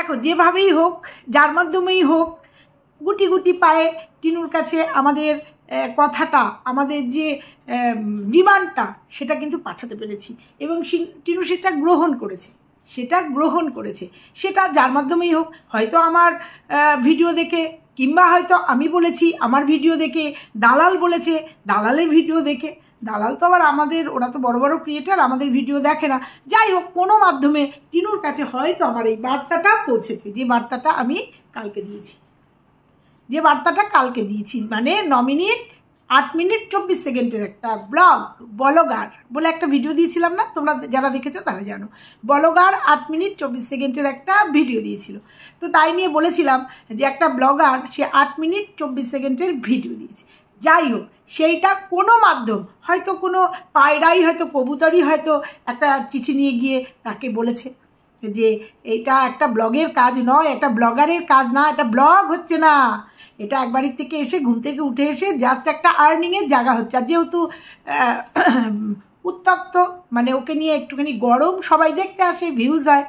দেখো যেভাবেই হোক যার মাধ্যমেই হোক গুটি গুটি পায়ে টিনুর কাছে আমাদের কথাটা আমাদের যে ডিমান্ডটা সেটা কিন্তু পাঠাতে পেরেছি এবং টিনু সেটা গ্রহণ করেছে সেটা গ্রহণ করেছে সেটা যার মাধ্যমেই হোক হয়তো আমার ভিডিও দেখে কিংবা হয়তো আমি বলেছি আমার ভিডিও দেখে দালাল বলেছে দালালের ভিডিও দেখে দালাল তো আবার আমাদের ওরা তো বড় বড় ক্রিয়েটার আমাদের ভিডিও দেখে না যাই হোক কোনো মাধ্যমে টিনুর কাছে হয়তো আমার এই বার্তাটা পৌঁছেছে যে বার্তাটা আমি কালকে দিয়েছি যে বার্তাটা কালকে দিয়েছি মানে ন মিনিট আট মিনিট চব্বিশ সেকেন্ডের একটা ব্লগ বলগার বলে একটা ভিডিও দিয়েছিলাম না তোমরা যারা দেখেছো তারা জানো বলগার আট মিনিট চব্বিশ সেকেন্ডের একটা ভিডিও দিয়েছিল তো তাই নিয়ে বলেছিলাম যে একটা ব্লগার সে আট মিনিট চব্বিশ সেকেন্ডের ভিডিও দিয়েছে যাই হোক সেইটা কোনো মাধ্যম হয়তো কোনো পায়রাই হয়তো কবুতরই হয়তো একটা চিঠি নিয়ে গিয়ে তাকে বলেছে যে এটা একটা ব্লগের কাজ নয় একটা ব্লগারের কাজ না এটা ব্লগ হচ্ছে না এটা এক বাড়ির থেকে এসে ঘুম থেকে উঠে এসে জাস্ট একটা আর্নিংয়ের জায়গা হচ্ছে আর যেহেতু উত্তপ্ত মানে ওকে নিয়ে একটুখানি গরম সবাই দেখতে আসে ভিউজ হয়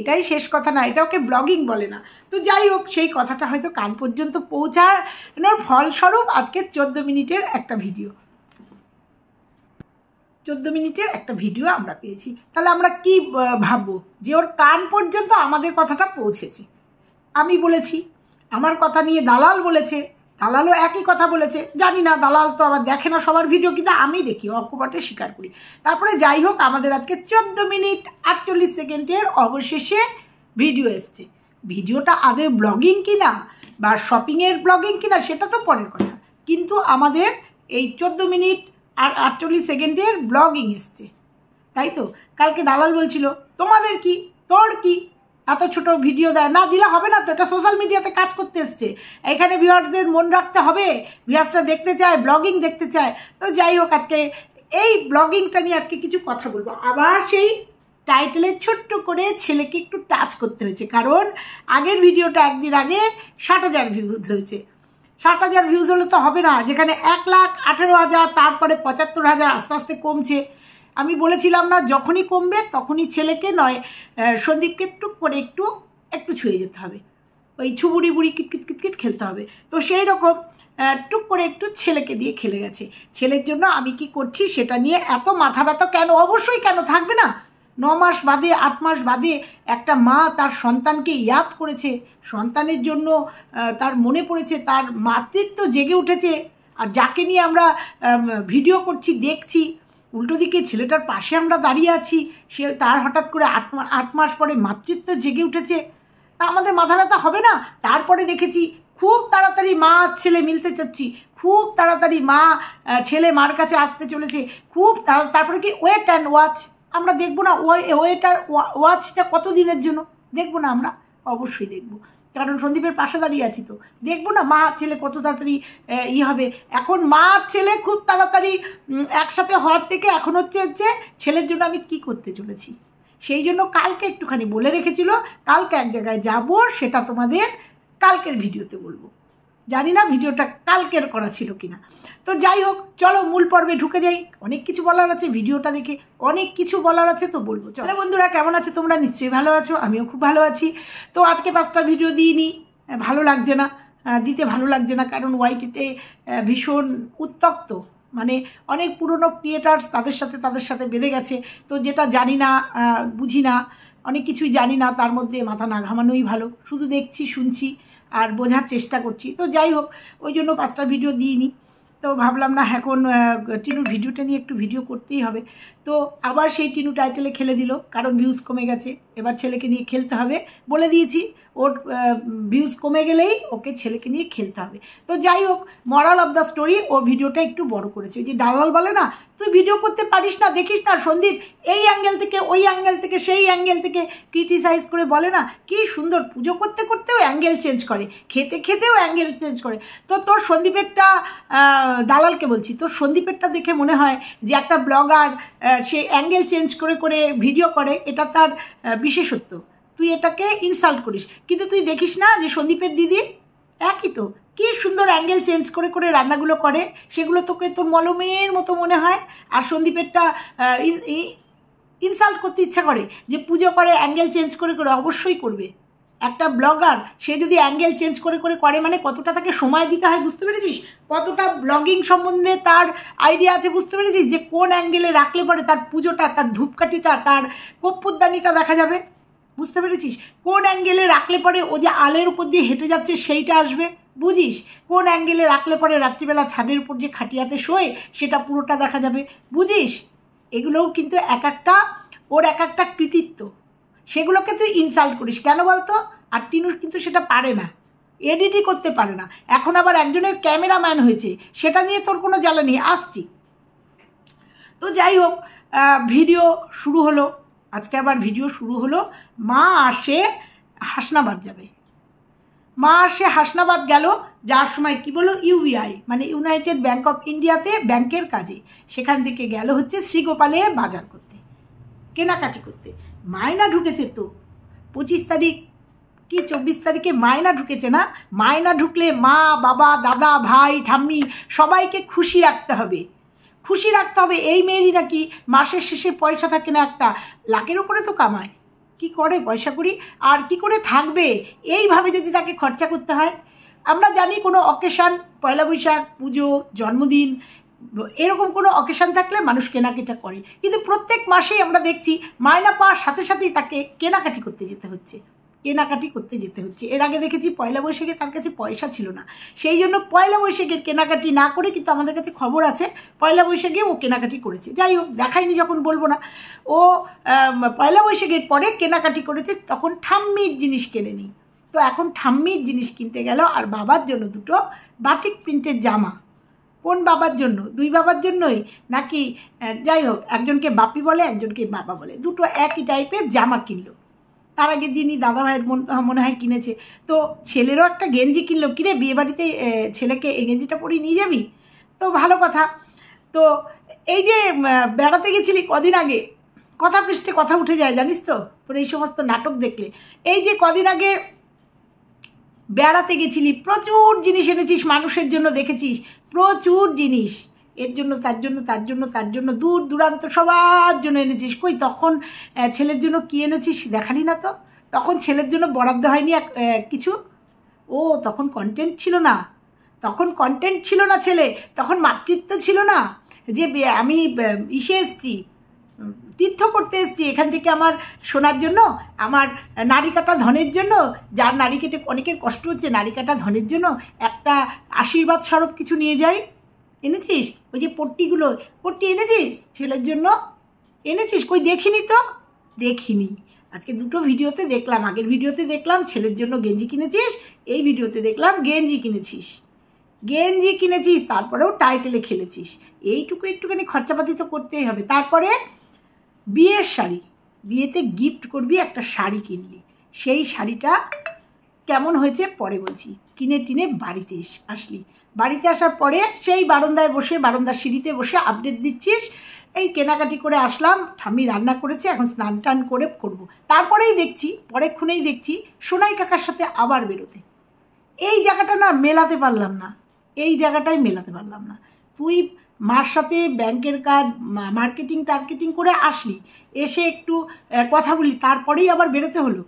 এটাই শেষ কথা না এটা ওকে ব্লগিং বলে না তো যাই হোক সেই কথাটা হয়তো কান পর্যন্ত পৌঁছানোর ফলস্বরূপ আজকে চোদ্দ মিনিটের একটা ভিডিও চোদ্দ মিনিটের একটা ভিডিও আমরা পেয়েছি তাহলে আমরা কি ভাববো যে ওর কান পর্যন্ত আমাদের কথাটা পৌঁছেছে আমি বলেছি আমার কথা নিয়ে দালাল বলেছে দালালও একই কথা বলেছে জানি না দালাল তো আবার দেখে না সবার ভিডিও কিন্তু আমি দেখি অকপটে স্বীকার করি তারপরে যাই হোক আমাদের আজকে চোদ্দ মিনিট আটচল্লিশ সেকেন্ডের অবশেষে ভিডিও এসছে ভিডিওটা আদে ব্লগিং কিনা বা শপিংয়ের ব্লগিং কিনা সেটা তো পরের কথা কিন্তু আমাদের এই চোদ্দ মিনিট আর আটচল্লিশ সেকেন্ডের ব্লগিং এসছে তাই তো কালকে দালাল বলছিল তোমাদের কি তোর কি এত ছোট ভিডিও দেয় না দিলে হবে না তো এটা সোশ্যাল মিডিয়াতে কাজ করতে এসছে এখানে ভিউয়ার্সদের মন রাখতে হবে ভিউয়ার্সরা দেখতে চায় ব্লগিং দেখতে চায় তো যাই হোক আজকে এই ব্লগিংটা নিয়ে আজকে কিছু কথা বলবো আবার সেই টাইটেলে ছোট্ট করে ছেলেকে একটু টাচ করতে হয়েছে কারণ আগের ভিডিওটা একদিন আগে ষাট হাজার ভিউজ হয়েছে ষাট হাজার ভিউজ হলে তো হবে না যেখানে এক লাখ আঠেরো হাজার তারপরে পঁচাত্তর হাজার আস্তে আস্তে কমছে আমি বলেছিলাম না যখনই কমবে তখনই ছেলেকে নয় সন্দীপকে টুক করে একটু একটু ছুঁয়ে যেতে হবে ওই ছুবুড়ি বুড়ি কিটকিট কিটকিট খেলতে হবে তো সেই রকম টুক করে একটু ছেলেকে দিয়ে খেলে গেছে ছেলের জন্য আমি কি করছি সেটা নিয়ে এত মাথা ব্যথা কেন অবশ্যই কেন থাকবে না ন মাস বাদে আট মাস বাদে একটা মা তার সন্তানকে ইয়াদ করেছে সন্তানের জন্য তার মনে পড়েছে তার মাতৃত্ব জেগে উঠেছে আর যাকে নিয়ে আমরা ভিডিও করছি দেখছি উল্টো দিকে ছেলেটার পাশে আমরা দাঁড়িয়ে আছি সে তার হঠাৎ করে আট আট মাস পরে মাতৃত্ব জেগে উঠেছে তা আমাদের মাথা ব্যথা হবে না তারপরে দেখেছি খুব তাড়াতাড়ি মা ছেলে মিলতে চাচ্ছি খুব তাড়াতাড়ি মা ছেলে মার কাছে আসতে চলেছে খুব তারপরে কি ওয়েট অ্যান্ড ওয়াচ আমরা দেখবো না ওয়েট আর ওয়াচটা কত দিনের জন্য দেখবো না আমরা অবশ্যই দেখবো কারণ সন্দীপের পাশে দাঁড়িয়ে আছি তো দেখবো না মা ছেলে কত তাড়াতাড়ি ই হবে এখন মা ছেলে খুব তাড়াতাড়ি একসাথে হওয়ার থেকে এখন হচ্ছে হচ্ছে ছেলের জন্য আমি কি করতে চলেছি সেই জন্য কালকে একটুখানি বলে রেখেছিল কালকে এক জায়গায় যাব সেটা তোমাদের কালকের ভিডিওতে বলবো জানি না ভিডিওটা কালকের করা ছিল কিনা তো যাই হোক চলো মূল পর্বে ঢুকে যাই অনেক কিছু বলার আছে ভিডিওটা দেখে অনেক কিছু বলার আছে তো বলবো চলো বন্ধুরা কেমন আছে তোমরা নিশ্চয়ই ভালো আছো আমিও খুব ভালো আছি তো আজকে পাঁচটা ভিডিও দিইনি ভালো লাগছে না দিতে ভালো লাগছে না কারণ ওয়াইটিতে ভীষণ উত্তক্ত মানে অনেক পুরনো ক্রিয়েটার্স তাদের সাথে তাদের সাথে বেঁধে গেছে তো যেটা জানি না বুঝি না অনেক কিছুই জানি না তার মধ্যে মাথা না ঘামানোই ভালো শুধু দেখছি শুনছি আর বোঝার চেষ্টা করছি তো যাই হোক ওই জন্য পাঁচটা ভিডিও দিইনি তো ভাবলাম না এখন টিনুর ভিডিওটা নিয়ে একটু ভিডিও করতেই হবে তো আবার সেই টিনু টাইটেলে খেলে দিল কারণ ভিউজ কমে গেছে এবার ছেলেকে নিয়ে খেলতে হবে বলে দিয়েছি ওর ভিউজ কমে গেলেই ওকে ছেলেকে নিয়ে খেলতে হবে তো যাই হোক মরাল অফ দ্য স্টোরি ও ভিডিওটা একটু বড় করেছে ওই যে দালাল বলে না তুই ভিডিও করতে পারিস না দেখিস না সন্দীপ এই অ্যাঙ্গেল থেকে ওই অ্যাঙ্গেল থেকে সেই অ্যাঙ্গেল থেকে ক্রিটিসাইজ করে বলে না কি সুন্দর পুজো করতে করতেও অ্যাঙ্গেল চেঞ্জ করে খেতে খেতেও অ্যাঙ্গেল চেঞ্জ করে তো তোর সন্দীপেরটা দালালকে বলছি তোর সন্দীপেরটা দেখে মনে হয় যে একটা ব্লগার সে অ্যাঙ্গেল চেঞ্জ করে করে ভিডিও করে এটা তার বিশেষত্ব তুই এটাকে ইনসাল্ট করিস কিন্তু তুই দেখিস না যে সন্দীপের দিদি একই তো কি সুন্দর অ্যাঙ্গেল চেঞ্জ করে করে রান্নাগুলো করে সেগুলো তোকে তোর মলমের মতো মনে হয় আর সন্দীপেরটা ইনসাল্ট করতে ইচ্ছা করে যে পুজো করে অ্যাঙ্গেল চেঞ্জ করে করে অবশ্যই করবে একটা ব্লগার সে যদি অ্যাঙ্গেল চেঞ্জ করে করে করে মানে কতটা তাকে সময় দিতে হয় বুঝতে পেরেছিস কতটা ব্লগিং সম্বন্ধে তার আইডিয়া আছে বুঝতে পেরেছিস যে কোন অ্যাঙ্গেলে রাখলে পরে তার পুজোটা তার ধূপকাঠিটা তার কপ্পুরদানিটা দেখা যাবে বুঝতে পেরেছিস কোন অ্যাঙ্গেলে রাখলে পরে ও যে আলের উপর দিয়ে হেঁটে যাচ্ছে সেইটা আসবে বুঝিস কোন অ্যাঙ্গেলে রাখলে পরে রাত্রিবেলা ছাদের উপর যে খাটিয়াতে শোয়ে সেটা পুরোটা দেখা যাবে বুঝিস এগুলোও কিন্তু এক একটা ওর এক একটা কৃতিত্ব সেগুলোকে তুই ইনসাল্ট করিস কেন বলতো আর টিনুর কিন্তু সেটা পারে না এডিটই করতে পারে না এখন আবার একজনের ক্যামেরাম্যান হয়েছে সেটা নিয়ে তোর কোনো জ্বালা নেই আসছি তো যাই হোক ভিডিও শুরু হলো আজকে আবার ভিডিও শুরু হলো মা আসে হাসনাবাদ যাবে মা আসে হাসনাবাদ গেল যাওয়ার সময় কি বলো ইউবিআই মানে ইউনাইটেড ব্যাঙ্ক অফ ইন্ডিয়াতে ব্যাংকের কাজে সেখান থেকে গেল হচ্ছে শ্রীগোপালে বাজার করতে কেনাকাটি করতে মায়না ঢুকেছে তো পঁচিশ তারিখ কি চব্বিশ তারিখে মায়না ঢুকেছে না মায়না ঢুকলে মা বাবা দাদা ভাই ঠাম্মি সবাইকে খুশি রাখতে হবে খুশি রাখতে হবে এই মেয়েরই নাকি মাসের শেষে পয়সা থাকে না একটা লাখের উপরে তো কামায় কি করে পয়সা করি আর কি করে থাকবে এইভাবে যদি তাকে খরচা করতে হয় আমরা জানি কোনো অকেশান পয়লা বৈশাখ পুজো জন্মদিন এরকম কোনো অকেশন থাকলে মানুষ কেনাকাটা করে কিন্তু প্রত্যেক মাসেই আমরা দেখছি মায়না পাওয়ার সাথে সাথেই তাকে কেনাকাটি করতে যেতে হচ্ছে কেনাকাটি করতে যেতে হচ্ছে এর আগে দেখেছি পয়লা বৈশাখে তার কাছে পয়সা ছিল না সেই জন্য পয়লা বৈশাখে কেনাকাটি না করে কিন্তু আমাদের কাছে খবর আছে পয়লা বৈশাখে ও কেনাকাটি করেছে যাই হোক দেখাইনি যখন বলবো না ও পয়লা বৈশাখের পরে কেনাকাটি করেছে তখন ঠাম্মির জিনিস কেনেনি তো এখন ঠাম্মির জিনিস কিনতে গেল আর বাবার জন্য দুটো বাটিক প্রিন্টের জামা কোন বাবার জন্য দুই বাবার জন্যই নাকি যাই হোক একজনকে বাপি বলে একজনকে বাবা বলে দুটো একই টাইপের জামা কিনলো তার আগের দিনই দাদাভাইয়ের মনে হয় কিনেছে তো ছেলেরও একটা গেঞ্জি কিনলো কিনে বিয়েবাড়িতে ছেলেকে এই গেঞ্জিটা পরিয়ে নিয়ে যাবি তো ভালো কথা তো এই যে বেড়াতে গেছিলি কদিন আগে কথা পৃষ্ঠে কথা উঠে যায় জানিস তো পরে এই সমস্ত নাটক দেখলে এই যে কদিন আগে বেড়াতে গেছিলি প্রচুর জিনিস এনেছিস মানুষের জন্য দেখেছিস প্রচুর জিনিস এর জন্য তার জন্য তার জন্য তার জন্য দূর দূরান্ত সবার জন্য এনেছিস কই তখন ছেলের জন্য কী এনেছিস দেখালি না তো তখন ছেলের জন্য বরাদ্দ হয়নি এক কিছু ও তখন কন্টেন্ট ছিল না তখন কন্টেন্ট ছিল না ছেলে তখন মাতৃত্ব ছিল না যে আমি ইসে এসছি তীর্থ করতে এসছি এখান থেকে আমার শোনার জন্য আমার নারী কাটা ধনের জন্য যার নারী কেটে অনেকের কষ্ট হচ্ছে নারী কাটা ধনের জন্য একটা আশীর্বাদ স্বরূপ কিছু নিয়ে যাই এনেছিস ওই যে পট্টিগুলো পট্টি এনেছিস ছেলের জন্য এনেছিস কই দেখিনি তো দেখিনি আজকে দুটো ভিডিওতে দেখলাম আগের ভিডিওতে দেখলাম ছেলের জন্য গেঞ্জি কিনেছিস এই ভিডিওতে দেখলাম গেঞ্জি কিনেছিস গেঞ্জি কিনেছিস তারপরেও টাইটেলে খেলেছিস এইটুকু একটুখানি খরচাপাতি তো করতেই হবে তারপরে বিয়ের শাড়ি বিয়েতে গিফট করবি একটা শাড়ি কিনলি সেই শাড়িটা কেমন হয়েছে পরে বলছি কিনে টিনে বাড়িতে আসলি বাড়িতে আসার পরে সেই বারান্দায় বসে বারান্দার সিঁড়িতে বসে আপডেট দিচ্ছিস এই কেনাকাটি করে আসলাম ঠাম্মি রান্না করেছে এখন স্নান টান করে করব। তারপরেই দেখছি পরেক্ষণেই দেখছি সোনাই কাকার সাথে আবার বেরোতে এই জায়গাটা না মেলাতে পারলাম না এই জায়গাটাই মেলাতে পারলাম না তুই মার সাথে ব্যাংকের কাজ মার্কেটিং টার্কেটিং করে আসলি এসে একটু কথা বলি তারপরেই আবার বেরোতে হলো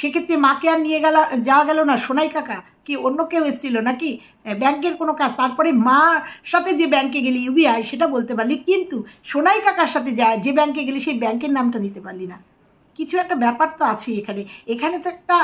সেক্ষেত্রে মাকে আর নিয়ে গেল যাওয়া গেল না সোনাই কাকা কি অন্য কেউ এসেছিল নাকি ব্যাংকের কোনো কাজ তারপরে মার সাথে যে ব্যাংকে গেলি ইউবিআই সেটা বলতে পারলি কিন্তু সোনাই কাকার সাথে যা যে ব্যাংকে গেলি সেই ব্যাংকের নামটা নিতে পারলি না কিছু একটা ব্যাপার তো আছে এখানে এখানে তো একটা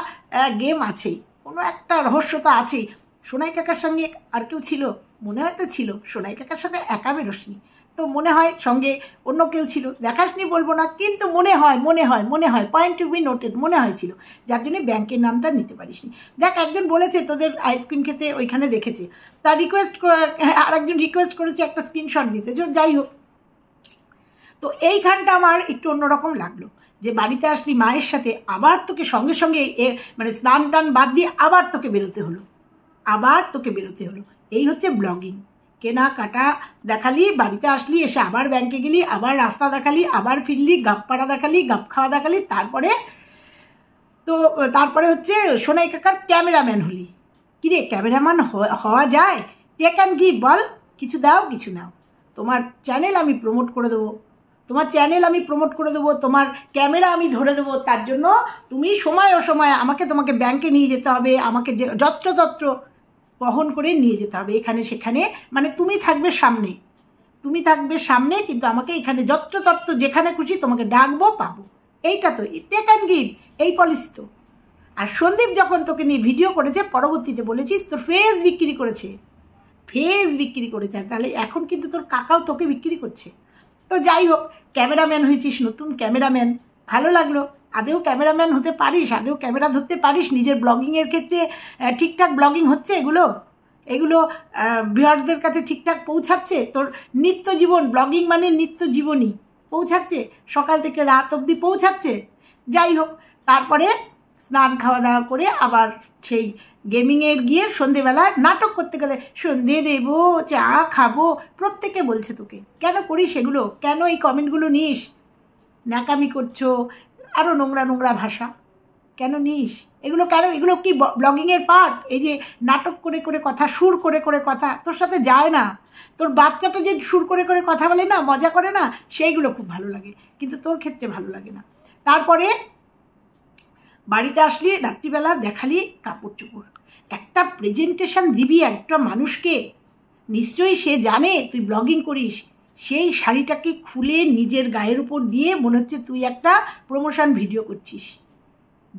গেম আছে কোনো একটা রহস্য তো আছেই সোনাই কাকার সঙ্গে আর কেউ ছিল মনে হয় তো ছিল সোনাই কাকার সাথে একা বেরোসনি তো মনে হয় সঙ্গে অন্য কেউ ছিল দেখাসনি বলবো না কিন্তু মনে হয় মনে হয় মনে হয় পয়েন্ট টু বি নোটেড মনে হয়েছিল যার জন্য ব্যাংকের নামটা নিতে পারিসনি দেখ একজন বলেছে তোদের আইসক্রিম খেতে ওইখানে দেখেছে তার রিকোয়েস্ট আর একজন রিকোয়েস্ট করেছে একটা স্ক্রিনশট দিতে যাই হোক তো এইখানটা আমার একটু অন্যরকম লাগলো যে বাড়িতে আসলি মায়ের সাথে আবার তোকে সঙ্গে সঙ্গে মানে স্নান টান বাদ দিয়ে আবার তোকে বেরোতে হলো আবার তোকে বেরোতে হলো এই হচ্ছে ব্লগিং কেনাকাটা দেখালি বাড়িতে আসলি এসে আবার ব্যাংকে গেলি আবার রাস্তা দেখালি আবার ফিরলি পাড়া দেখালি গাপ খাওয়া দেখালি তারপরে তো তারপরে হচ্ছে সোনাই কাকার ক্যামেরাম্যান হলি কিরে ক্যামেরাম্যান হওয়া যায় টেক অ্যান্ড গি বল কিছু দাও কিছু নাও তোমার চ্যানেল আমি প্রমোট করে দেবো তোমার চ্যানেল আমি প্রমোট করে দেবো তোমার ক্যামেরা আমি ধরে দেবো তার জন্য তুমি সময় অসময় আমাকে তোমাকে ব্যাংকে নিয়ে যেতে হবে আমাকে যে যত্রতত্র বহন করে নিয়ে যেতে হবে এখানে সেখানে মানে তুমি থাকবে সামনে তুমি থাকবে সামনে কিন্তু আমাকে এখানে যত্রতত্ত যেখানে খুশি তোমাকে ডাকবো পাবো এইটা তো টেক অ্যান্ড গিভ এই পলিসি তো আর সন্দীপ যখন তোকে নিয়ে ভিডিও করেছে পরবর্তীতে বলেছিস তোর ফেস বিক্রি করেছে ফেস বিক্রি করেছে তাহলে এখন কিন্তু তোর কাকাও তোকে বিক্রি করছে তো যাই হোক ক্যামেরাম্যান হয়েছিস নতুন ক্যামেরাম্যান ভালো লাগলো আদেও ক্যামেরাম্যান হতে পারিস আদেও ক্যামেরা ধরতে পারিস নিজের ব্লগিংয়ের ক্ষেত্রে ঠিকঠাক ব্লগিং হচ্ছে এগুলো এগুলো ভিউয়ার্সদের কাছে ঠিকঠাক পৌঁছাচ্ছে তোর নিত্য জীবন ব্লগিং মানে নিত্য জীবনই পৌঁছাচ্ছে সকাল থেকে রাত অবধি পৌঁছাচ্ছে যাই হোক তারপরে স্নান খাওয়া দাওয়া করে আবার সেই গেমিংয়ের গিয়ে সন্ধেবেলা নাটক করতে গেলে সন্ধে দেব চা খাবো প্রত্যেকে বলছে তোকে কেন করিস এগুলো কেন এই কমেন্টগুলো নিস ন্যাকামি করছো আরও নোংরা নোংরা ভাষা কেন নিস এগুলো কেন এগুলো কি ব্লগিংয়ের পার্ট এই যে নাটক করে করে কথা সুর করে করে কথা তোর সাথে যায় না তোর বাচ্চাটা যে সুর করে করে কথা বলে না মজা করে না সেইগুলো খুব ভালো লাগে কিন্তু তোর ক্ষেত্রে ভালো লাগে না তারপরে বাড়িতে আসলি রাত্রিবেলা দেখালি কাপড় চোপড় একটা প্রেজেন্টেশন দিবি একটা মানুষকে নিশ্চয়ই সে জানে তুই ব্লগিং করিস সেই শাড়িটাকে খুলে নিজের গায়ের উপর দিয়ে মনে হচ্ছে তুই একটা প্রমোশন ভিডিও করছিস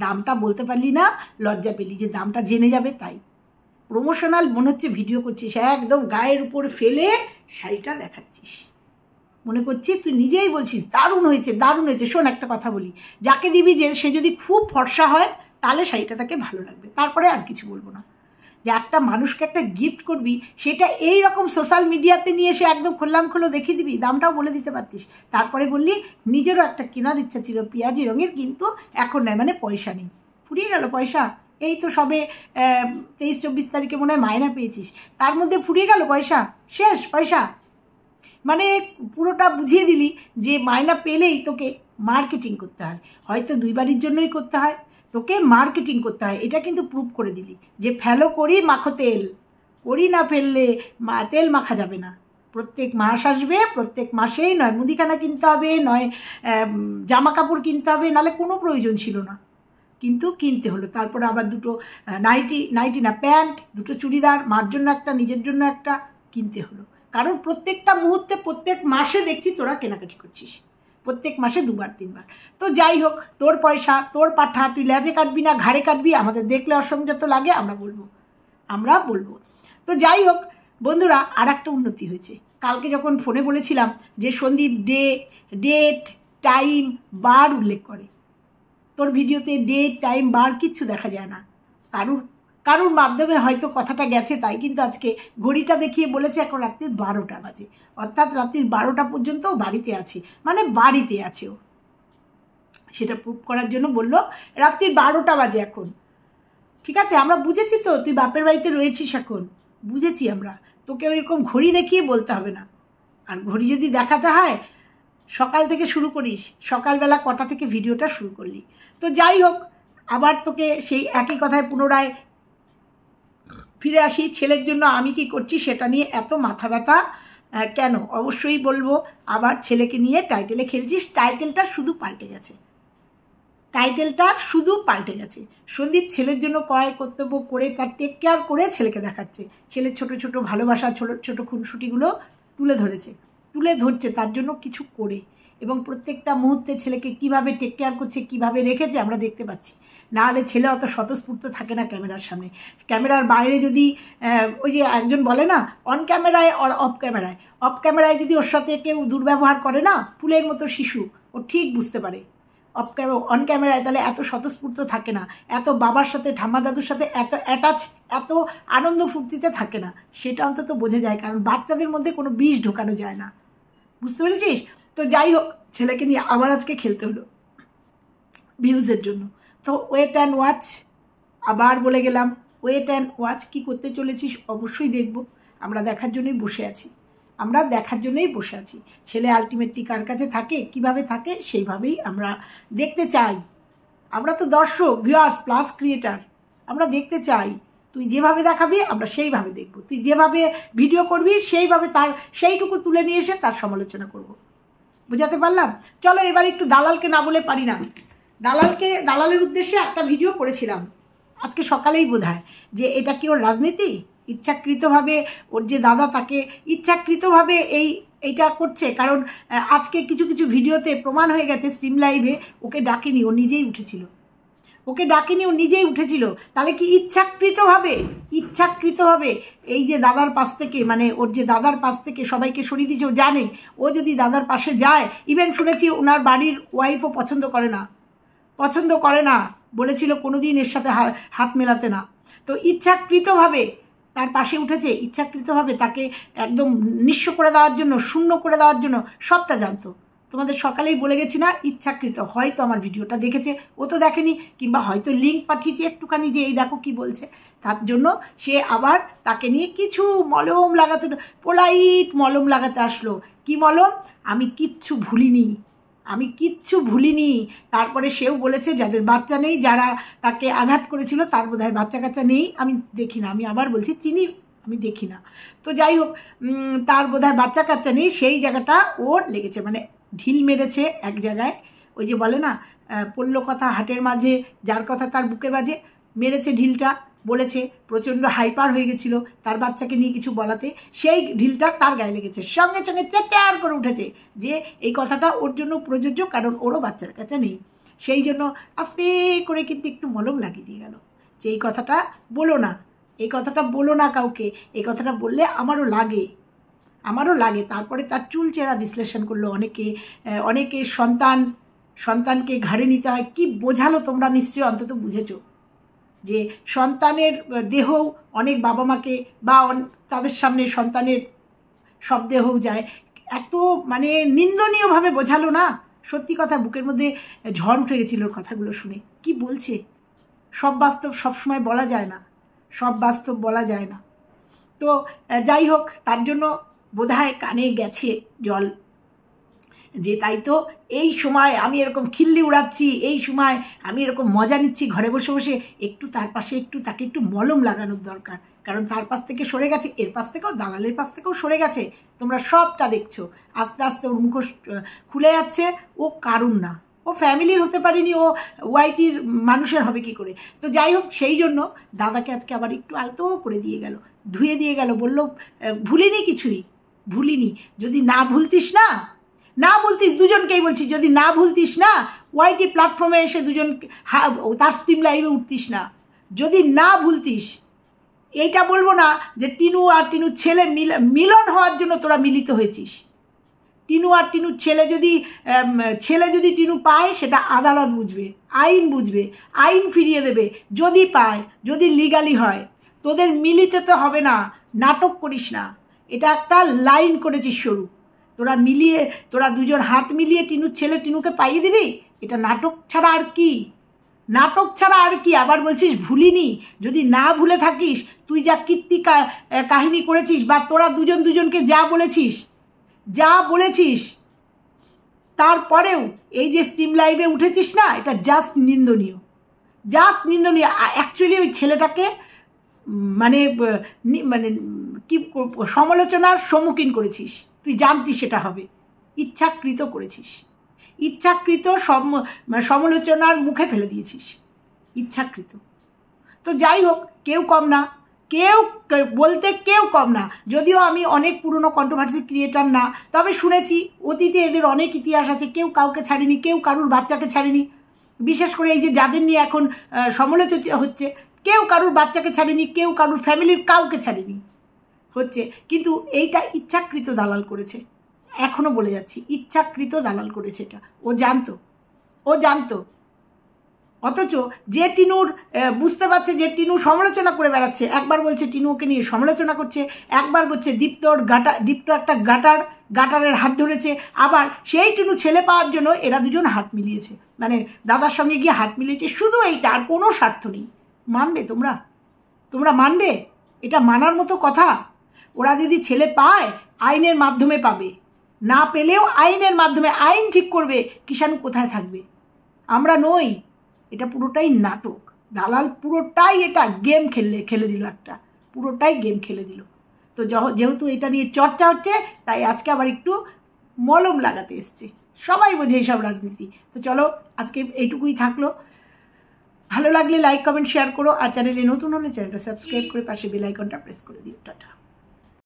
দামটা বলতে পারলি না লজ্জা পেলি যে দামটা জেনে যাবে তাই প্রমোশনাল মনে হচ্ছে ভিডিও করছিস একদম গায়ের উপর ফেলে শাড়িটা দেখাচ্ছিস মনে করছিস তুই নিজেই বলছিস দারুণ হয়েছে দারুণ হয়েছে শোন একটা কথা বলি যাকে দিবি যে সে যদি খুব ফর্সা হয় তাহলে শাড়িটা তাকে ভালো লাগবে তারপরে আর কিছু বলবো না যে একটা মানুষকে একটা গিফট করবি সেটা এই রকম সোশ্যাল মিডিয়াতে নিয়ে এসে একদম খোল্লাম খোলো দেখিয়ে দিবি দামটাও বলে দিতে পারতিস তারপরে বললি নিজেরও একটা কেনার ইচ্ছা ছিল পেঁয়াজি রঙের কিন্তু এখন নয় মানে পয়সা নেই ফুরিয়ে গেল পয়সা এই তো সবে তেইশ চব্বিশ তারিখে মনে হয় মায়না পেয়েছিস তার মধ্যে ফুরিয়ে গেল পয়সা শেষ পয়সা মানে পুরোটা বুঝিয়ে দিলি যে মায়না পেলেই তোকে মার্কেটিং করতে হয় হয়তো দুই বাড়ির জন্যই করতে হয় তোকে মার্কেটিং করতে হয় এটা কিন্তু প্রুভ করে দিলি যে ফেলো করি মাখো তেল করি না ফেললে মা তেল মাখা যাবে না প্রত্যেক মাস আসবে প্রত্যেক মাসেই নয় মুদিখানা কিনতে হবে নয় জামা কাপড় কিনতে হবে নাহলে কোনো প্রয়োজন ছিল না কিন্তু কিনতে হলো তারপরে আবার দুটো নাইটি নাইটি না প্যান্ট দুটো চুড়িদার মার জন্য একটা নিজের জন্য একটা কিনতে হলো কারণ প্রত্যেকটা মুহূর্তে প্রত্যেক মাসে দেখছি তোরা কেনাকাটি করছিস প্রত্যেক মাসে দুবার তিনবার তো যাই হোক তোর পয়সা তোর পাঠা তুই ল্যাজে কাটবি না ঘাড়ে কাটবি আমাদের দেখলে অসংযত লাগে আমরা বলবো আমরা বলবো তো যাই হোক বন্ধুরা আর একটা উন্নতি হয়েছে কালকে যখন ফোনে বলেছিলাম যে সন্দীপ ডে ডেট টাইম বার উল্লেখ করে তোর ভিডিওতে ডেট টাইম বার কিচ্ছু দেখা যায় না কারুর কারোর মাধ্যমে হয়তো কথাটা গেছে তাই কিন্তু আজকে ঘড়িটা দেখিয়ে বলেছে এখন রাত্রির বারোটা বাজে অর্থাৎ রাত্রির বারোটা পর্যন্ত বাড়িতে আছে মানে বাড়িতে আছে ও সেটা প্রুভ করার জন্য বলল রাত্রির বারোটা বাজে এখন ঠিক আছে আমরা বুঝেছি তো তুই বাপের বাড়িতে রয়েছিস এখন বুঝেছি আমরা তোকে ওইরকম ঘড়ি দেখিয়ে বলতে হবে না আর ঘড়ি যদি দেখাতে হয় সকাল থেকে শুরু করিস সকালবেলা কটা থেকে ভিডিওটা শুরু করলি তো যাই হোক আবার তোকে সেই একই কথায় পুনরায় ফিরে আসি ছেলের জন্য আমি কি করছি সেটা নিয়ে এত মাথা ব্যথা কেন অবশ্যই বলবো আবার ছেলেকে নিয়ে টাইটেলে খেলছিস টাইটেলটা শুধু পাল্টে গেছে টাইটেলটা শুধু পাল্টে গেছে সন্দীপ ছেলের জন্য কয় কর্তব্য করে তার টেক কেয়ার করে ছেলেকে দেখাচ্ছে ছেলের ছোট ছোট ভালোবাসা ছোট ছোট খুনসুটিগুলো তুলে ধরেছে তুলে ধরছে তার জন্য কিছু করে এবং প্রত্যেকটা মুহূর্তে ছেলেকে কিভাবে টেক কেয়ার করছে কিভাবে রেখেছে আমরা দেখতে পাচ্ছি না হলে ছেলে অত স্বতঃস্ফূর্ত থাকে না ক্যামেরার সামনে ক্যামেরার বাইরে যদি ওই যে একজন বলে না অন ক্যামেরায় আর অফ ক্যামেরায় অফ ক্যামেরায় যদি ওর সাথে কেউ দুর্ব্যবহার করে না ফুলের মতো শিশু ও ঠিক বুঝতে পারে অফ ক্যামেরা অন ক্যামেরায় তাহলে এত স্বতঃস্ফূর্ত থাকে না এত বাবার সাথে ঠাম্মা দাদুর সাথে এত অ্যাটাচ এত আনন্দ ফুর্তিতে থাকে না সেটা অন্তত বোঝা যায় কারণ বাচ্চাদের মধ্যে কোনো বিষ ঢোকানো যায় না বুঝতে পেরেছিস তো যাই হোক ছেলেকে নিয়ে আবার আজকে খেলতে হলো ভিউজের জন্য তো ওয়েট অ্যান্ড ওয়াচ আবার বলে গেলাম ওয়েট অ্যান্ড ওয়াচ কি করতে চলেছিস অবশ্যই দেখব আমরা দেখার জন্যই বসে আছি আমরা দেখার জন্যই বসে আছি ছেলে আলটিমেটলি কার কাছে থাকে কিভাবে থাকে সেইভাবেই আমরা দেখতে চাই আমরা তো দর্শক ভিউয়ার্স প্লাস ক্রিয়েটার আমরা দেখতে চাই তুই যেভাবে দেখাবি আমরা সেইভাবে দেখব তুই যেভাবে ভিডিও করবি সেইভাবে তার সেইটুকু তুলে নিয়ে এসে তার সমালোচনা করবো বোঝাতে পারলাম চলো এবার একটু দালালকে না বলে পারি না দালালকে দালালের উদ্দেশ্যে একটা ভিডিও করেছিলাম আজকে সকালেই বোধ যে এটা কি ওর রাজনীতি ইচ্ছাকৃতভাবে ওর যে দাদা তাকে ইচ্ছাকৃতভাবে এই এইটা করছে কারণ আজকে কিছু কিছু ভিডিওতে প্রমাণ হয়ে গেছে স্ট্রিম লাইভে ওকে ডাকেনি ও নিজেই উঠেছিল ওকে ডাকিনি ও নিজেই উঠেছিল তাহলে কি ইচ্ছাকৃতভাবে ইচ্ছাকৃতভাবে এই যে দাদার পাশ থেকে মানে ওর যে দাদার পাশ থেকে সবাইকে সরিয়ে দিয়েছে ও জানে ও যদি দাদার পাশে যায় ইভেন শুনেছি ওনার বাড়ির ওয়াইফও পছন্দ করে না পছন্দ করে না বলেছিল কোনো দিন এর সাথে হাত মেলাতে না তো ইচ্ছাকৃতভাবে তার পাশে উঠেছে ইচ্ছাকৃতভাবে তাকে একদম নিঃস্ব করে দেওয়ার জন্য শূন্য করে দেওয়ার জন্য সবটা জানতো তোমাদের সকালেই বলে গেছি না ইচ্ছাকৃত হয়তো আমার ভিডিওটা দেখেছে ও তো দেখেনি কিংবা হয়তো লিঙ্ক পাঠিয়েছি একটুখানি যে এই দেখো কি বলছে তার জন্য সে আবার তাকে নিয়ে কিছু মলম লাগাতে পোলাইট মলম লাগাতে আসলো কি মলম আমি কিচ্ছু ভুলিনি আমি কিচ্ছু ভুলিনি তারপরে সেও বলেছে যাদের বাচ্চা নেই যারা তাকে আঘাত করেছিল তার বোধ হয় বাচ্চা কাচ্চা নেই আমি দেখি না আমি আবার বলছি তিনি আমি দেখি না তো যাই হোক তার বোধ হয় বাচ্চা কাচ্চা নেই সেই জায়গাটা ওর লেগেছে মানে ঢিল মেরেছে এক জায়গায় ওই যে বলে না পল্ল কথা হাটের মাঝে যার কথা তার বুকে বাজে মেরেছে ঢিলটা বলেছে প্রচণ্ড হাইপার হয়ে গেছিল তার বাচ্চাকে নিয়ে কিছু বলাতে সেই ঢিলটা তার গায়ে লেগেছে সঙ্গে সঙ্গে চেটার করে উঠেছে যে এই কথাটা ওর জন্য প্রযোজ্য কারণ ওরও বাচ্চার কাছে নেই সেই জন্য আস্তে করে কিন্তু একটু মলম লাগিয়ে দিয়ে গেল যে এই কথাটা বলো না এই কথাটা বলো না কাউকে এই কথাটা বললে আমারও লাগে আমারও লাগে তারপরে তার চুল চেরা বিশ্লেষণ করলো অনেকে অনেকে সন্তান সন্তানকে ঘাড়ে নিতে হয় কি বোঝালো তোমরা নিশ্চয়ই অন্তত বুঝেছো যে সন্তানের দেহ অনেক বাবা মাকে বা তাদের সামনে সন্তানের সব দেহও যায় এত মানে নিন্দনীয়ভাবে বোঝালো না সত্যি কথা বুকের মধ্যে ঝড় উঠে গেছিল কথাগুলো শুনে কি বলছে সব বাস্তব সবসময় বলা যায় না সব বাস্তব বলা যায় না তো যাই হোক তার জন্য বোধহয় কানে গেছে জল যে তাই তো এই সময় আমি এরকম খিল্লি উড়াচ্ছি এই সময় আমি এরকম মজা নিচ্ছি ঘরে বসে বসে একটু তার পাশে একটু তাকে একটু মলম লাগানোর দরকার কারণ তার পাশ থেকে সরে গেছে এর পাশ থেকেও দালালের পাশ থেকেও সরে গেছে তোমরা সবটা দেখছো আস্তে আস্তে ওর মুখোশ খুলে যাচ্ছে ও কারুন না ও ফ্যামিলির হতে পারেনি ও ওয়াইটির মানুষের হবে কি করে তো যাই হোক সেই জন্য দাদাকে আজকে আবার একটু আলতো করে দিয়ে গেল ধুয়ে দিয়ে গেল বলল ভুলিনি কিছুই ভুলিনি যদি না ভুলতিস না না ভুলতিস দুজনকেই বলছি যদি না ভুলতিস না ওয়াইটি প্ল্যাটফর্মে এসে দুজন তার স্ট্রিম লাইভে উঠতিস না যদি না ভুলতিস এইটা বলবো না যে টিনু আর টিনুর ছেলে মিলন হওয়ার জন্য তোরা মিলিত হয়েছিস টিনু আর টিনুর ছেলে যদি ছেলে যদি টিনু পায় সেটা আদালত বুঝবে আইন বুঝবে আইন ফিরিয়ে দেবে যদি পায় যদি লিগালি হয় তোদের মিলিতে তো হবে না নাটক করিস না এটা একটা লাইন করেছিস সরু তোরা মিলিয়ে তোরা দুজন হাত মিলিয়ে টিনুর ছেলে টিনুকে পাইয়ে দিবি এটা নাটক ছাড়া আর কি নাটক ছাড়া আর কি আবার বলছিস ভুলিনি যদি না ভুলে থাকিস তুই যা কীর্তি কাহিনী করেছিস বা তোরা দুজন দুজনকে যা বলেছিস যা বলেছিস তারপরেও এই যে স্ট্রিম লাইভে উঠেছিস না এটা জাস্ট নিন্দনীয় জাস্ট নিন্দনীয় অ্যাকচুয়ালি ওই ছেলেটাকে মানে মানে কি সমালোচনার সম্মুখীন করেছিস তুই জানতি সেটা হবে ইচ্ছাকৃত করেছিস ইচ্ছাকৃত মানে সমালোচনার মুখে ফেলে দিয়েছিস ইচ্ছাকৃত তো যাই হোক কেউ কম না কেউ বলতে কেউ কম না যদিও আমি অনেক পুরনো কন্ট্রোভার্সি ক্রিয়েটার না তবে শুনেছি অতীতে এদের অনেক ইতিহাস আছে কেউ কাউকে ছাড়েনি কেউ কারুর বাচ্চাকে ছাড়েনি বিশেষ করে এই যে যাদের নিয়ে এখন সমালোচিত হচ্ছে কেউ কারুর বাচ্চাকে ছাড়েনি কেউ কারুর ফ্যামিলির কাউকে ছাড়েনি হচ্ছে কিন্তু এইটা ইচ্ছাকৃত দালাল করেছে এখনও বলে যাচ্ছি ইচ্ছাকৃত দালাল করেছে এটা ও জানতো ও জানতো অথচ যে টিনুর বুঝতে পারছে যে টিনু সমালোচনা করে বেড়াচ্ছে একবার বলছে টিনু ওকে নিয়ে সমালোচনা করছে একবার বলছে দীপ্তর গাটা দীপ্ত একটা গাটার গাটারের হাত ধরেছে আবার সেই টিনু ছেলে পাওয়ার জন্য এরা দুজন হাত মিলিয়েছে মানে দাদার সঙ্গে গিয়ে হাত মিলিয়েছে শুধু এইটা আর কোনো স্বার্থ নেই মানবে তোমরা তোমরা মানবে এটা মানার মতো কথা ওরা যদি ছেলে পায় আইনের মাধ্যমে পাবে না পেলেও আইনের মাধ্যমে আইন ঠিক করবে কিষাণ কোথায় থাকবে আমরা নই এটা পুরোটাই নাটক দালাল পুরোটাই এটা গেম খেললে খেলে দিল একটা পুরোটাই গেম খেলে দিল তো যেহেতু এটা নিয়ে চর্চা হচ্ছে তাই আজকে আবার একটু মলম লাগাতে এসছে সবাই বোঝে এইসব রাজনীতি তো চলো আজকে এইটুকুই থাকলো ভালো লাগলে লাইক কমেন্ট শেয়ার করো আর চ্যানেলে নতুন হলে চ্যানেলটা সাবস্ক্রাইব করে পাশে বেলাইকনটা প্রেস করে দিও টাটা